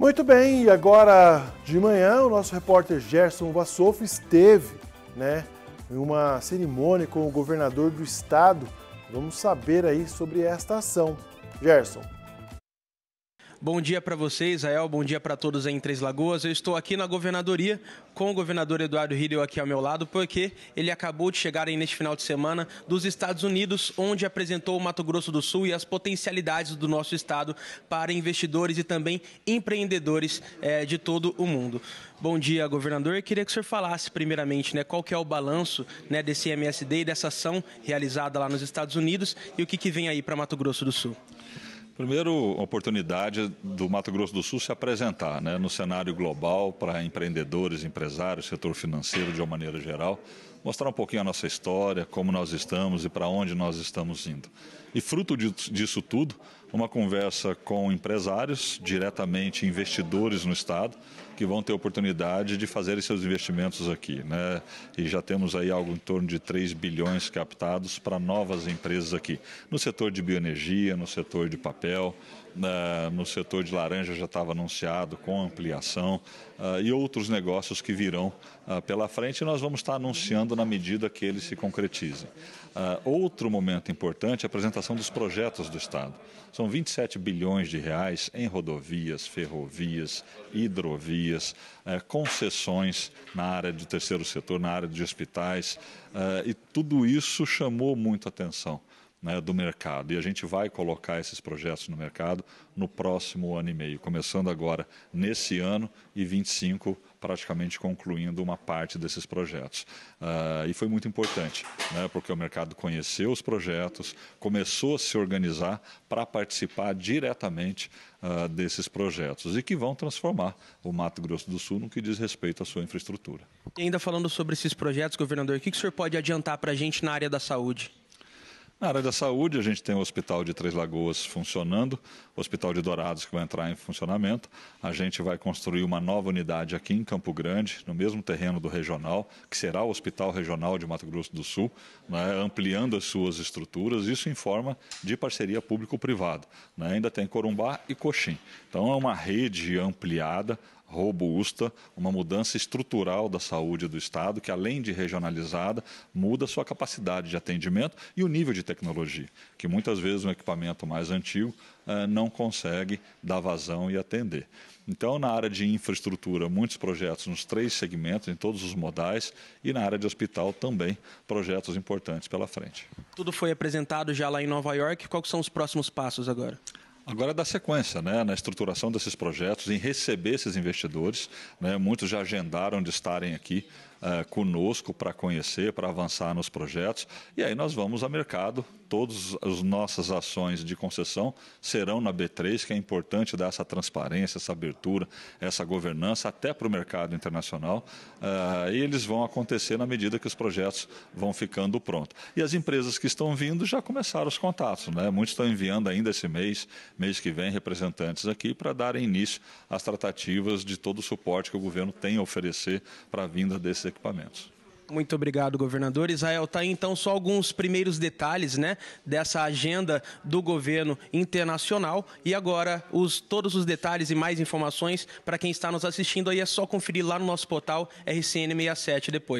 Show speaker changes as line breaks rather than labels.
Muito bem, e agora de manhã o nosso repórter Gerson Vassouf esteve né, em uma cerimônia com o governador do estado. Vamos saber
aí sobre esta ação.
Gerson. Bom dia para você, Israel. Bom dia para todos aí em Três Lagoas. Eu estou aqui na governadoria com o governador Eduardo Riedel aqui ao meu lado, porque ele acabou de chegar aí neste final de semana dos Estados Unidos, onde apresentou o Mato Grosso do Sul e as potencialidades do nosso estado para investidores e também empreendedores é, de todo o mundo. Bom dia, governador. Eu queria que o senhor falasse primeiramente, né, qual que é o balanço, né, desse MSD e dessa ação realizada lá nos Estados Unidos e o que,
que vem aí para Mato Grosso do Sul. Primeiro, oportunidade do Mato Grosso do Sul se apresentar né, no cenário global para empreendedores, empresários, setor financeiro de uma maneira geral, mostrar um pouquinho a nossa história, como nós estamos e para onde nós estamos indo. E fruto disso tudo, uma conversa com empresários, diretamente investidores no estado, que vão ter oportunidade de fazerem seus investimentos aqui. Né? E já temos aí algo em torno de 3 bilhões captados para novas empresas aqui, no setor de bioenergia, no setor de papel, né? no setor de laranja já estava anunciado com ampliação ah, e outros negócios que virão ah, pela frente nós vamos estar anunciando na medida que eles se concretizem. Ah, outro momento importante é a apresentação dos projetos do Estado. São 27 bilhões de reais em rodovias, ferrovias, hidrovias, eh, concessões na área de terceiro setor, na área de hospitais, eh, e tudo isso chamou muito atenção né, do mercado. E a gente vai colocar esses projetos no mercado no próximo ano e meio, começando agora nesse ano e 25 praticamente concluindo uma parte desses projetos. Uh, e foi muito importante, né, porque o mercado conheceu os projetos, começou a se organizar para participar diretamente uh, desses projetos e que vão transformar o Mato Grosso do Sul no que diz respeito à sua infraestrutura.
E ainda falando sobre esses projetos, governador, o que, que o senhor pode adiantar para a gente na área da saúde?
Na área da saúde, a gente tem o Hospital de Três Lagoas funcionando, o Hospital de Dourados que vai entrar em funcionamento. A gente vai construir uma nova unidade aqui em Campo Grande, no mesmo terreno do regional, que será o Hospital Regional de Mato Grosso do Sul, né, ampliando as suas estruturas, isso em forma de parceria público-privada. Né? Ainda tem Corumbá e Coxim. Então é uma rede ampliada, robusta, uma mudança estrutural da saúde do Estado, que além de regionalizada, muda sua capacidade de atendimento e o nível de tecnologia, que muitas vezes um equipamento mais antigo eh, não consegue dar vazão e atender. Então, na área de infraestrutura, muitos projetos nos três segmentos, em todos os modais, e na área de hospital também, projetos importantes pela frente.
Tudo foi apresentado já lá em Nova
York. Quais são os próximos passos agora? Agora é da sequência né, na estruturação desses projetos, em receber esses investidores. Né, muitos já agendaram de estarem aqui eh, conosco para conhecer, para avançar nos projetos. E aí nós vamos a mercado. Todas as nossas ações de concessão serão na B3, que é importante dar essa transparência, essa abertura, essa governança até para o mercado internacional. Uh, e eles vão acontecer na medida que os projetos vão ficando prontos. E as empresas que estão vindo já começaram os contatos, né? Muitos estão enviando ainda esse mês, mês que vem, representantes aqui para darem início às tratativas de todo o suporte que o governo tem a oferecer para a vinda desse equipamentos.
Muito obrigado, governador. Israel, tá aí então só alguns primeiros detalhes, né, dessa agenda do governo internacional e agora os todos os detalhes e mais informações para quem está nos assistindo aí é só conferir lá no nosso portal RCN67 depois.